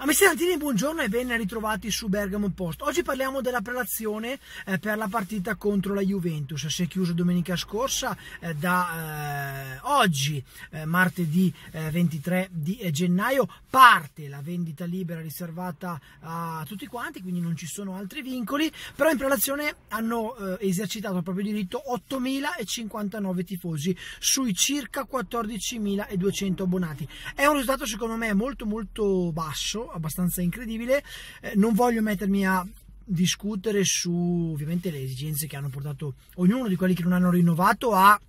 Amici ah, Altini, buongiorno e ben ritrovati su Bergamo Post. Oggi parliamo della prelazione eh, per la partita contro la Juventus. Si è chiuso domenica scorsa eh, da eh, oggi, eh, martedì 23 eh, di eh, gennaio. Parte la vendita libera riservata a tutti quanti, quindi non ci sono altri vincoli, però in prelazione hanno esercitato il proprio diritto 8.059 tifosi sui circa 14.200 abbonati. È un risultato secondo me molto molto basso diciamo abbastanza incredibile. Eh, non voglio mettermi a discutere su ovviamente le esigenze che hanno portato ognuno di quelli che non hanno rinnovato a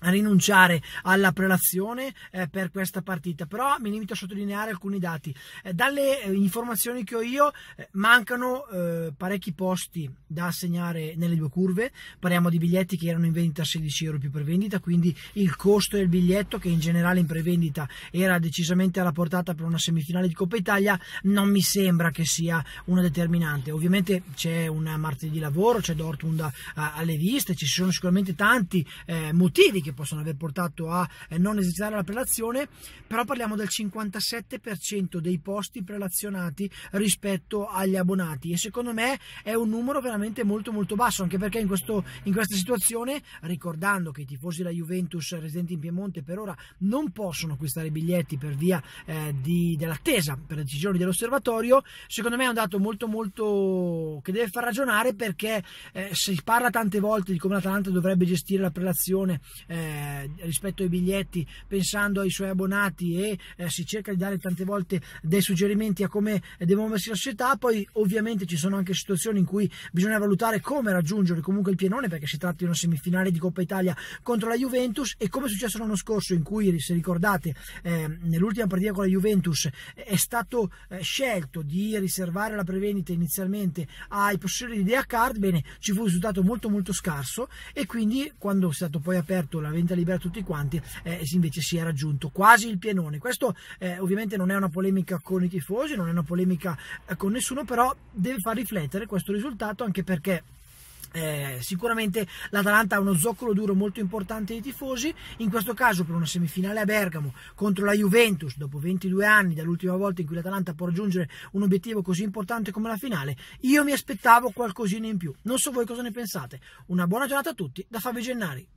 rinunciare alla prelazione eh, per questa partita però mi limito a sottolineare alcuni dati eh, dalle eh, informazioni che ho io eh, mancano eh, parecchi posti da assegnare nelle due curve parliamo di biglietti che erano in vendita a 16 euro più prevendita quindi il costo del biglietto che in generale in prevendita era decisamente alla portata per una semifinale di Coppa Italia non mi sembra che sia una determinante ovviamente c'è un martedì lavoro c'è Dortmund a, eh, a, alle viste ci sono sicuramente tanti motivi che che possono aver portato a eh, non esercitare la prelazione, però parliamo del 57% dei posti prelazionati rispetto agli abbonati e secondo me è un numero veramente molto molto basso, anche perché in, questo, in questa situazione, ricordando che i tifosi della Juventus residenti in Piemonte per ora non possono acquistare biglietti per via eh, di, dell'attesa per le decisioni dell'osservatorio, secondo me è un dato molto molto che deve far ragionare perché eh, si parla tante volte di come l'Atalanta dovrebbe gestire la prelazione eh, eh, rispetto ai biglietti pensando ai suoi abbonati e eh, si cerca di dare tante volte dei suggerimenti a come deve muoversi la società poi ovviamente ci sono anche situazioni in cui bisogna valutare come raggiungere comunque il pienone perché si tratta di una semifinale di Coppa Italia contro la Juventus e come è successo l'anno scorso in cui se ricordate eh, nell'ultima partita con la Juventus è stato eh, scelto di riservare la prevenita inizialmente ai possessori di Dea Card bene ci fu un risultato molto molto scarso e quindi quando è stato poi aperto la la vendita libera tutti quanti, eh, invece si è raggiunto quasi il pienone. Questo eh, ovviamente non è una polemica con i tifosi, non è una polemica eh, con nessuno, però deve far riflettere questo risultato anche perché eh, sicuramente l'Atalanta ha uno zoccolo duro molto importante dei tifosi, in questo caso per una semifinale a Bergamo contro la Juventus dopo 22 anni dall'ultima volta in cui l'Atalanta può raggiungere un obiettivo così importante come la finale, io mi aspettavo qualcosina in più. Non so voi cosa ne pensate. Una buona giornata a tutti da Fabio Gennari.